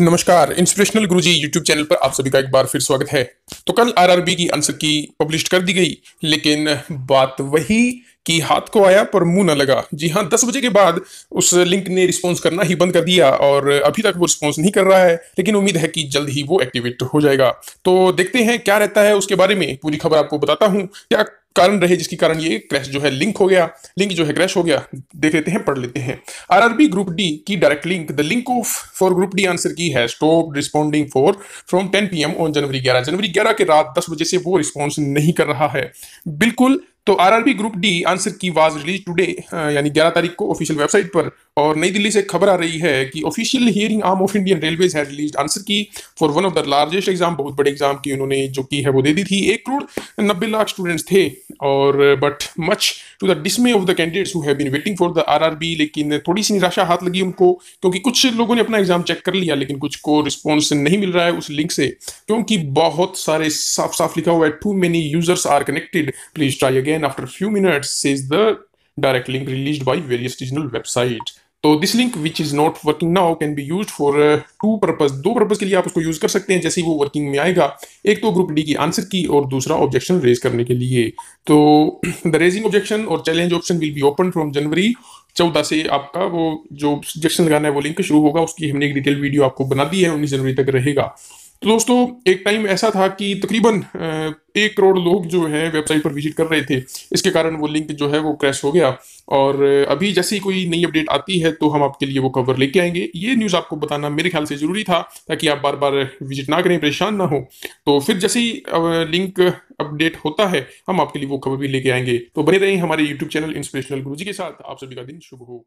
नमस्कार इंस्पिरेशनल गुरुजी YouTube channel पर आप सभी का एक बार फिर स्वागत है तो कल आरआरबी की आंसर की पब्लिश कर दी गई लेकिन बात वही कि हाथ को आया पर मुंह न लगा जी हाँ दस बजे के बाद उस लिंक ने रिस्पॉन्स करना ही बंद कर दिया और अभी तक वो रिस्पॉन्स नहीं कर रहा है लेकिन उम्मीद है कि जल्द ही वो एक्टिवेट हो जाएगा तो देखते हैं क्या रहता है उसके बारे में पूरी खबर आपको बताता हूँ क्या कारण रहे जिसके कारण ये क्रैश जो है लिंक हो गया लिंक जो है क्रैश हो गया देख लेते हैं पढ़ लेते हैं आरआरबी ग्रुप डी की direct link the link of for group D answer key है stop responding for from 10 PM on January 11 जनवरी 11 के रात 10 बजे से वो रिस्पॉन्स नहीं कर रहा है बिल्कुल तो RRB group D answer key was release today यानी 11 तारीख को ऑफिशियल वेबसाइट पर और नई दिल्ली से खबर आ रही है कि official hearing arm of Indian Railways है release answer key for one of the largest exam बहुत बड़े एग्जाम की उन्होंने जो की है वो दे दी थी एक करोड़ नब्बे लाख स्टूडेंट्स थे और but much to the dismay of the candidates who have been waiting for the RRB लेकिन थोड़ी सी निराशा हाथ लगी उनको क्योंकि कुछ लोगों ने अपना एग्जाम चेक कर लिया लेकिन कुछ को रिस्पॉन्स नहीं मिल रहा है उस लिंक से क्योंकि बहुत सारे साफ साफ लिखा हुआ है too many users are connected please try again after few minutes is the direct link release by various regional website तो this link which is not working now can be use for two purpose दो purpose के लिए आप उसको use कर सकते हैं जैसे ही वो वर्किंग में आएगा एक तो ग्रुप डी की आंसर की और दूसरा ऑब्जेक्शन रेज करने के लिए तो द रेजिंग ऑब्जेक्शन और challenge option will be open from January चौदह से आपका वो जो ऑब्जेक्शन लगाना है वो लिंक शुरू होगा उसकी हमने एक डिटेल वीडियो आपको बना दी है उन्नीस जनवरी तक रहेगा तो दोस्तों एक टाइम ऐसा था कि तकरीबन एक करोड़ लोग जो है वेबसाइट पर विजिट कर रहे थे इसके कारण वो लिंक जो है वो क्रैश हो गया और अभी जैसी कोई नई अपडेट आती है तो हम आपके लिए वो कवर लेके आएंगे ये न्यूज़ आपको बताना मेरे ख्याल से ज़रूरी था ताकि आप बार बार विजिट ना करें परेशान ना हो तो फिर जैसे ही लिंक अपडेट होता है हम आपके लिए वो खबर भी लेके आएंगे तो बने रहें हमारे यूट्यूब चैनल इंस्पिरेशनल गुरु जी के साथ आप सभी का दिन शुभ हो